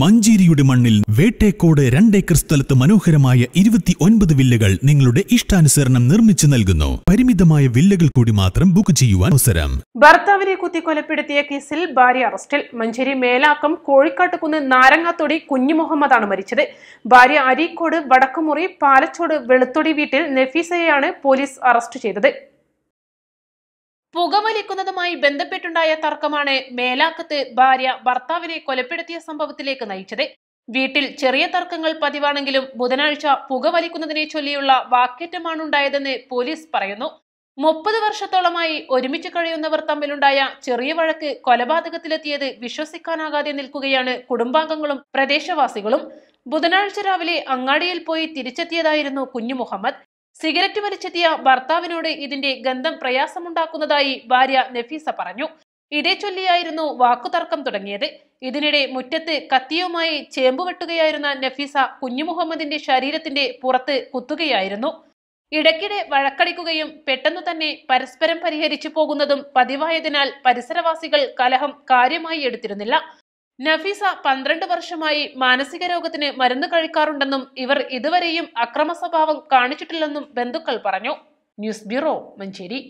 മഞ്ചേരിയുടെ മണ്ണിൽ വേട്ടേക്കോട് രണ്ടേക്കർ സ്ഥലത്ത് മനോഹരമായ ഇരുപത്തി ഒൻപത് വില്ലകൾ നിങ്ങളുടെ ഇഷ്ടാനുസരണം നിർമ്മിച്ചു നൽകുന്നു പരിമിതമായ വില്ലകൾ കൂടി മാത്രം ബുക്ക് ചെയ്യുവാൻ അവസരം ഭർത്താവിനെ കുത്തി കൊലപ്പെടുത്തിയ കേസിൽ ഭാര്യ അറസ്റ്റിൽ മഞ്ചേരി മേലാക്കം കോഴിക്കാട്ടുകുന്ന് നാരങ്ങാത്തൊടി കുഞ്ഞു മുഹമ്മദാണ് മരിച്ചത് ഭാര്യ അരീക്കോട് വടക്കുമുറി പാലച്ചോട് വെളുത്തൊടി വീട്ടിൽ നഫീസയെയാണ് പോലീസ് അറസ്റ്റ് ചെയ്തത് പുകവലിക്കുന്നതുമായി ബന്ധപ്പെട്ടുണ്ടായ തർക്കമാണ് മേലാക്കത്ത് ഭാര്യ ഭർത്താവിനെ കൊലപ്പെടുത്തിയ സംഭവത്തിലേക്ക് നയിച്ചത് വീട്ടിൽ ചെറിയ തർക്കങ്ങൾ പതിവാണെങ്കിലും ബുധനാഴ്ച പുകവലിക്കുന്നതിനെ ചൊല്ലിയുള്ള ഉണ്ടായതെന്ന് പോലീസ് പറയുന്നു മുപ്പത് വർഷത്തോളമായി ഒരുമിച്ച് കഴിയുന്നവർ തമ്മിലുണ്ടായ ചെറിയ വഴക്ക് കൊലപാതകത്തിലെത്തിയത് വിശ്വസിക്കാനാകാതെ നിൽക്കുകയാണ് കുടുംബാംഗങ്ങളും പ്രദേശവാസികളും ബുധനാഴ്ച രാവിലെ അങ്ങാടിയിൽ പോയി തിരിച്ചെത്തിയതായിരുന്നു കുഞ്ഞു മുഹമ്മദ് സിഗരറ്റ് വലിച്ചെത്തിയ ഭർത്താവിനോട് ഇതിന്റെ ഗന്ധം പ്രയാസമുണ്ടാക്കുന്നതായി ഭാര്യ നഫീസ പറഞ്ഞു ഇതേ ചൊല്ലിയായിരുന്നു വാക്കുതർക്കം തുടങ്ങിയത് ഇതിനിടെ മുറ്റത്ത് കത്തിയുമായി ചേമ്പ് വെട്ടുകയായിരുന്ന നഫീസ കുഞ്ഞുമുഹമ്മദിന്റെ ശരീരത്തിന്റെ പുറത്ത് കുത്തുകയായിരുന്നു ഇടയ്ക്കിടെ വഴക്കടിക്കുകയും പെട്ടെന്നു തന്നെ പരസ്പരം പരിഹരിച്ചു പോകുന്നതും പതിവായതിനാൽ പരിസരവാസികൾ കലഹം കാര്യമായി എടുത്തിരുന്നില്ല നഫീസ പന്ത്രണ്ട് വർഷമായി മാനസിക രോഗത്തിന് മരുന്ന് കഴിക്കാറുണ്ടെന്നും ഇവർ ഇതുവരെയും അക്രമ സ്വഭാവം കാണിച്ചിട്ടില്ലെന്നും ബന്ധുക്കൾ പറഞ്ഞു ന്യൂസ് ബ്യൂറോ മഞ്ചേരി